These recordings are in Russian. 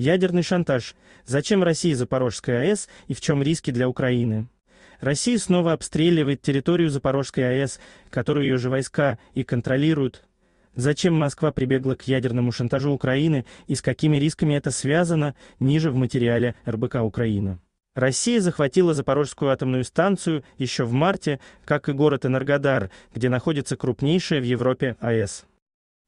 Ядерный шантаж. Зачем России Запорожская АЭС и в чем риски для Украины? Россия снова обстреливает территорию Запорожской АЭС, которую ее же войска и контролируют. Зачем Москва прибегла к ядерному шантажу Украины и с какими рисками это связано, ниже в материале РБК Украина. Россия захватила Запорожскую атомную станцию еще в марте, как и город Энергодар, где находится крупнейшая в Европе АЭС.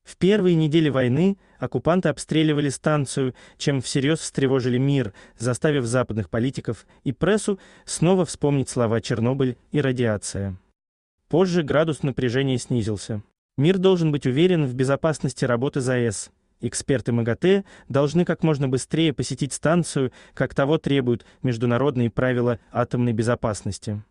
В первые недели войны оккупанты обстреливали станцию, чем всерьез встревожили мир, заставив западных политиков и прессу снова вспомнить слова «Чернобыль» и «радиация». Позже градус напряжения снизился. Мир должен быть уверен в безопасности работы ЗАЭС. Эксперты МАГАТЭ должны как можно быстрее посетить станцию, как того требуют международные правила атомной безопасности.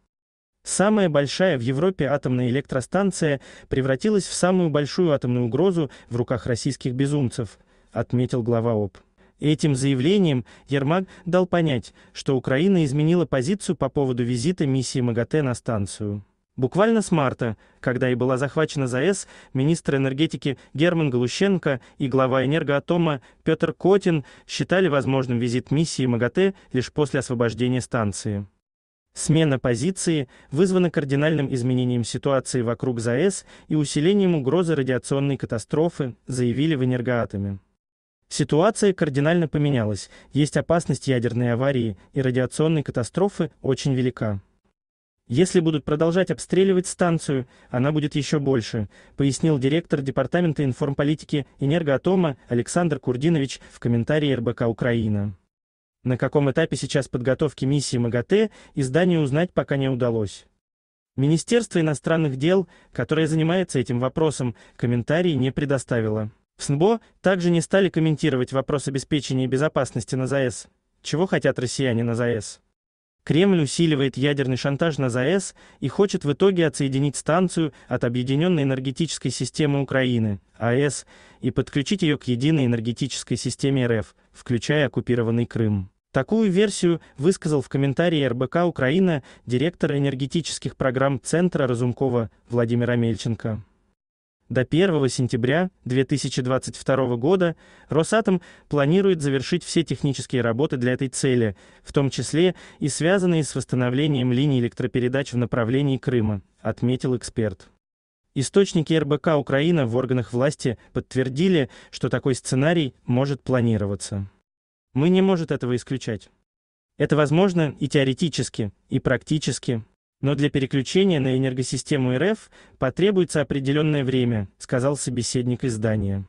Самая большая в Европе атомная электростанция превратилась в самую большую атомную угрозу в руках российских безумцев, отметил глава ОП. Этим заявлением Ермак дал понять, что Украина изменила позицию по поводу визита миссии МАГАТЭ на станцию. Буквально с марта, когда и была захвачена ЗАЭС, министр энергетики Герман Галущенко и глава Энергоатома Петр Котин считали возможным визит миссии МАГАТЭ лишь после освобождения станции. Смена позиции вызвана кардинальным изменением ситуации вокруг ЗАЭС и усилением угрозы радиационной катастрофы, заявили в Энергоатоме. Ситуация кардинально поменялась, есть опасность ядерной аварии и радиационной катастрофы очень велика. Если будут продолжать обстреливать станцию, она будет еще больше, пояснил директор Департамента информполитики Энергоатома Александр Курдинович в комментарии РБК Украина. На каком этапе сейчас подготовки миссии МАГАТЭ, Издание узнать пока не удалось. Министерство иностранных дел, которое занимается этим вопросом, комментарий не предоставило. В СНБО также не стали комментировать вопрос обеспечения безопасности на ЗАЭС. Чего хотят россияне на ЗАЭС? Кремль усиливает ядерный шантаж на ЗАЭС и хочет в итоге отсоединить станцию от Объединенной энергетической системы Украины, АЭС, и подключить ее к единой энергетической системе РФ, включая оккупированный Крым. Такую версию высказал в комментарии РБК Украина директор энергетических программ Центра Разумкова Владимир Амельченко. До 1 сентября 2022 года Росатом планирует завершить все технические работы для этой цели, в том числе и связанные с восстановлением линий электропередач в направлении Крыма, отметил эксперт. Источники РБК Украина в органах власти подтвердили, что такой сценарий может планироваться мы не может этого исключать. Это возможно и теоретически, и практически, но для переключения на энергосистему РФ потребуется определенное время, сказал собеседник издания.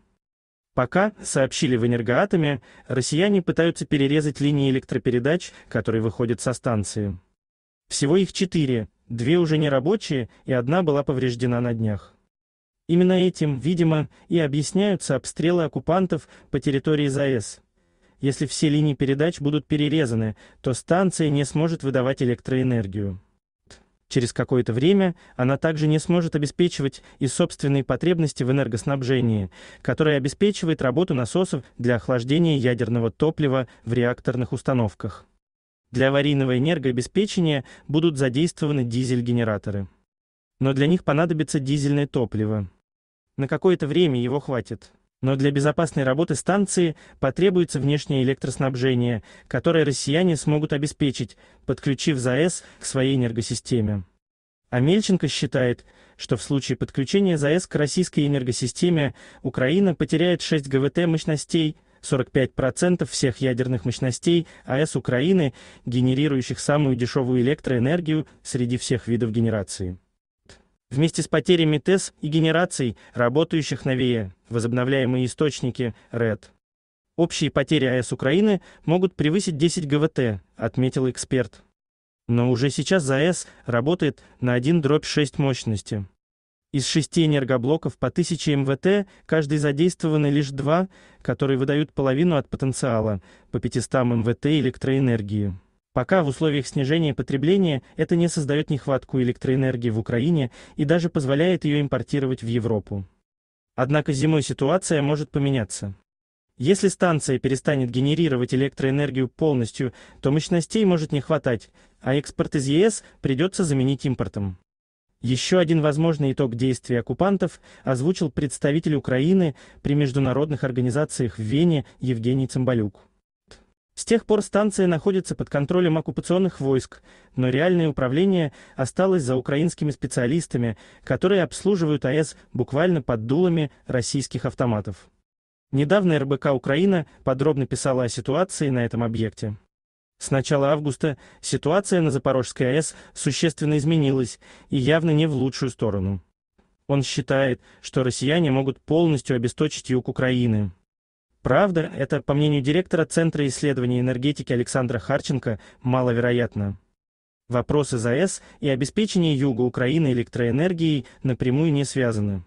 Пока, сообщили в энергоатоме, россияне пытаются перерезать линии электропередач, которые выходят со станции. Всего их четыре, две уже не рабочие, и одна была повреждена на днях. Именно этим, видимо, и объясняются обстрелы оккупантов по территории ЗАЭС, если все линии передач будут перерезаны, то станция не сможет выдавать электроэнергию. Через какое-то время она также не сможет обеспечивать и собственные потребности в энергоснабжении, которое обеспечивает работу насосов для охлаждения ядерного топлива в реакторных установках. Для аварийного энергообеспечения будут задействованы дизель-генераторы. Но для них понадобится дизельное топливо. На какое-то время его хватит но для безопасной работы станции потребуется внешнее электроснабжение, которое россияне смогут обеспечить, подключив ЗАЭС к своей энергосистеме. Амельченко считает, что в случае подключения ЗАЭС к российской энергосистеме Украина потеряет 6 ГВТ мощностей, 45% всех ядерных мощностей АЭС Украины, генерирующих самую дешевую электроэнергию среди всех видов генерации. Вместе с потерями ТЭС и генерацией, работающих новее возобновляемые источники РЭД. Общие потери АЭС Украины могут превысить 10 ГВТ, отметил эксперт. Но уже сейчас ЗАЭС работает на 1 дробь 6 мощности. Из шести энергоблоков по 1000 МВТ каждый задействованы лишь два, которые выдают половину от потенциала по 500 МВТ электроэнергии. Пока в условиях снижения потребления это не создает нехватку электроэнергии в Украине и даже позволяет ее импортировать в Европу. Однако зимой ситуация может поменяться. Если станция перестанет генерировать электроэнергию полностью, то мощностей может не хватать, а экспорт из ЕС придется заменить импортом. Еще один возможный итог действий оккупантов озвучил представитель Украины при международных организациях в Вене Евгений Цымбалюк. С тех пор станция находится под контролем оккупационных войск, но реальное управление осталось за украинскими специалистами, которые обслуживают АЭС буквально под дулами российских автоматов. Недавно РБК «Украина» подробно писала о ситуации на этом объекте. С начала августа ситуация на Запорожской АЭС существенно изменилась и явно не в лучшую сторону. Он считает, что россияне могут полностью обесточить юг Украины. Правда, это, по мнению директора Центра исследований энергетики Александра Харченко, маловероятно. Вопросы ЗАЭС и обеспечение юга Украины электроэнергией напрямую не связаны.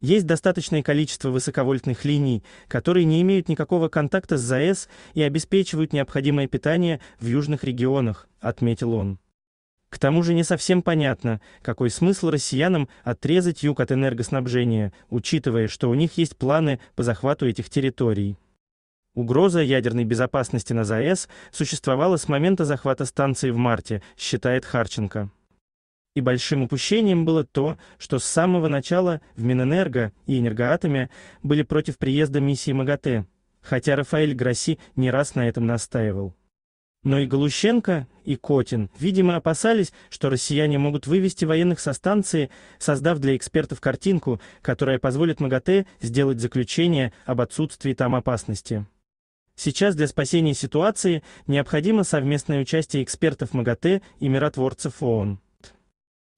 Есть достаточное количество высоковольтных линий, которые не имеют никакого контакта с ЗАЭС и обеспечивают необходимое питание в южных регионах, отметил он. К тому же не совсем понятно, какой смысл россиянам отрезать юг от энергоснабжения, учитывая, что у них есть планы по захвату этих территорий. Угроза ядерной безопасности на ЗАЭС существовала с момента захвата станции в марте, считает Харченко. И большим упущением было то, что с самого начала в Минэнерго и Энергоатоме были против приезда миссии МАГАТЭ, хотя Рафаэль Гросси не раз на этом настаивал. Но и Галущенко, и Котин, видимо, опасались, что россияне могут вывести военных со станции, создав для экспертов картинку, которая позволит МАГАТЭ сделать заключение об отсутствии там опасности. Сейчас для спасения ситуации необходимо совместное участие экспертов МАГАТЭ и миротворцев ООН.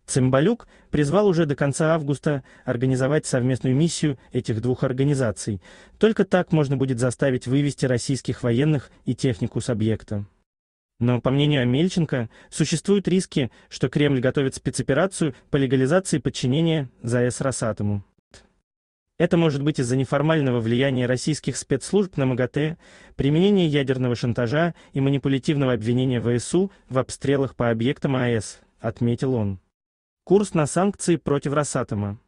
Цимбалюк призвал уже до конца августа организовать совместную миссию этих двух организаций. Только так можно будет заставить вывести российских военных и технику с объекта. Но, по мнению Амельченко, существуют риски, что Кремль готовит спецоперацию по легализации подчинения ЗАЭС Росатому. Это может быть из-за неформального влияния российских спецслужб на МАГАТЭ, применения ядерного шантажа и манипулятивного обвинения ВСУ в обстрелах по объектам АЭС, отметил он. Курс на санкции против Росатома.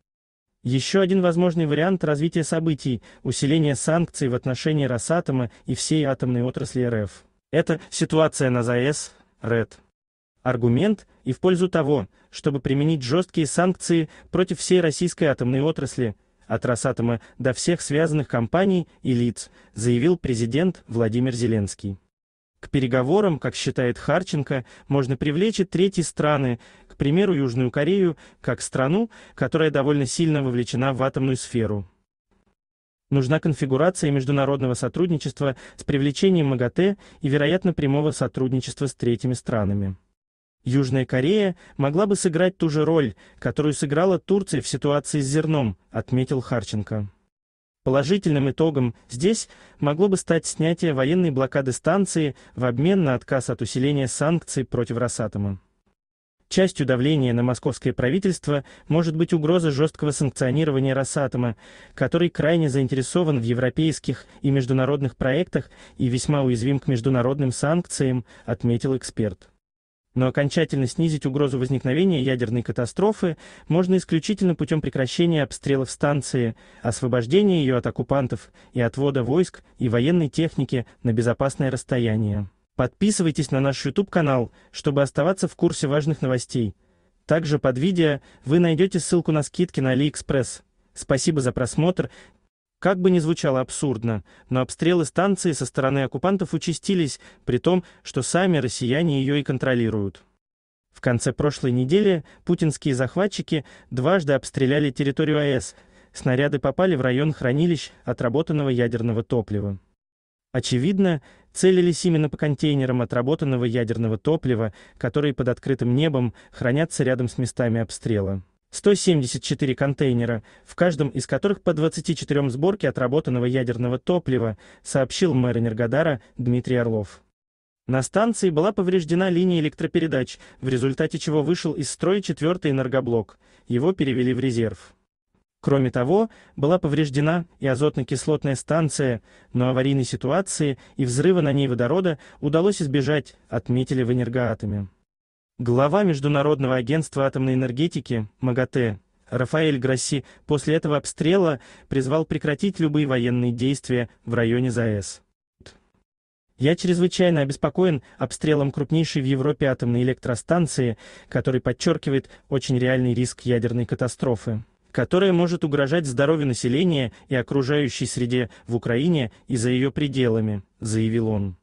Еще один возможный вариант развития событий – усиление санкций в отношении Росатома и всей атомной отрасли РФ. Это ситуация на ЗАЭС, РЭД. Аргумент и в пользу того, чтобы применить жесткие санкции против всей российской атомной отрасли, от Росатома до всех связанных компаний и лиц, заявил президент Владимир Зеленский. К переговорам, как считает Харченко, можно привлечь и третьи страны, к примеру, Южную Корею, как страну, которая довольно сильно вовлечена в атомную сферу. Нужна конфигурация международного сотрудничества с привлечением МАГАТЭ и, вероятно, прямого сотрудничества с третьими странами. Южная Корея могла бы сыграть ту же роль, которую сыграла Турция в ситуации с зерном, отметил Харченко. Положительным итогом здесь могло бы стать снятие военной блокады станции в обмен на отказ от усиления санкций против Росатома. Частью давления на московское правительство может быть угроза жесткого санкционирования Росатома, который крайне заинтересован в европейских и международных проектах и весьма уязвим к международным санкциям, отметил эксперт. Но окончательно снизить угрозу возникновения ядерной катастрофы можно исключительно путем прекращения обстрелов станции, освобождения ее от оккупантов и отвода войск и военной техники на безопасное расстояние. Подписывайтесь на наш YouTube-канал, чтобы оставаться в курсе важных новостей. Также под видео вы найдете ссылку на скидки на AliExpress. Спасибо за просмотр. Как бы ни звучало абсурдно, но обстрелы станции со стороны оккупантов участились, при том, что сами россияне ее и контролируют. В конце прошлой недели путинские захватчики дважды обстреляли территорию АЭС. Снаряды попали в район хранилищ отработанного ядерного топлива. Очевидно, целились именно по контейнерам отработанного ядерного топлива, которые под открытым небом хранятся рядом с местами обстрела. 174 контейнера, в каждом из которых по 24 сборки отработанного ядерного топлива, сообщил мэр Энергодара Дмитрий Орлов. На станции была повреждена линия электропередач, в результате чего вышел из строя четвертый энергоблок. Его перевели в резерв. Кроме того, была повреждена и азотно-кислотная станция, но аварийной ситуации и взрыва на ней водорода удалось избежать, отметили в энергоатоме. Глава Международного агентства атомной энергетики МАГАТЭ Рафаэль Гросси после этого обстрела призвал прекратить любые военные действия в районе ЗАЭС. Я чрезвычайно обеспокоен обстрелом крупнейшей в Европе атомной электростанции, который подчеркивает очень реальный риск ядерной катастрофы которое может угрожать здоровью населения и окружающей среде в Украине и за ее пределами, заявил он.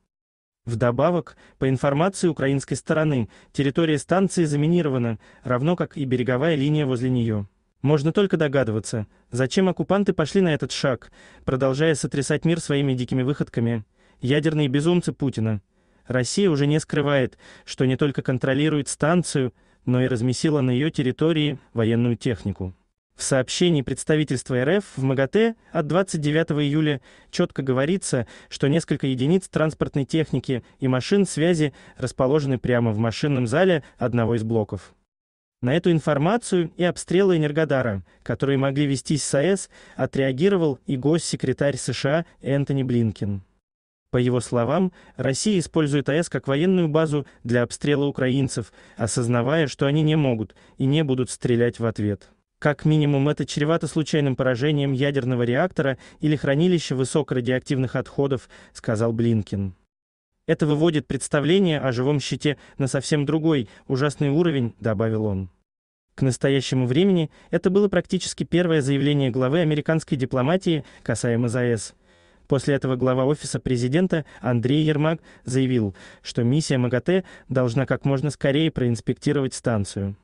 Вдобавок, по информации украинской стороны, территория станции заминирована, равно как и береговая линия возле нее. Можно только догадываться, зачем оккупанты пошли на этот шаг, продолжая сотрясать мир своими дикими выходками. Ядерные безумцы Путина. Россия уже не скрывает, что не только контролирует станцию, но и разместила на ее территории военную технику. В сообщении представительства РФ в МАГАТЭ от 29 июля четко говорится, что несколько единиц транспортной техники и машин связи расположены прямо в машинном зале одного из блоков. На эту информацию и обстрелы Энергодара, которые могли вестись с АЭС, отреагировал и госсекретарь США Энтони Блинкин. По его словам, Россия использует АЭС как военную базу для обстрела украинцев, осознавая, что они не могут и не будут стрелять в ответ. Как минимум это чревато случайным поражением ядерного реактора или хранилища высокорадиоактивных отходов, сказал Блинкин. Это выводит представление о живом щите на совсем другой, ужасный уровень, добавил он. К настоящему времени это было практически первое заявление главы американской дипломатии касаемо ЗАЭС. После этого глава офиса президента Андрей Ермак заявил, что миссия МАГАТЭ должна как можно скорее проинспектировать станцию.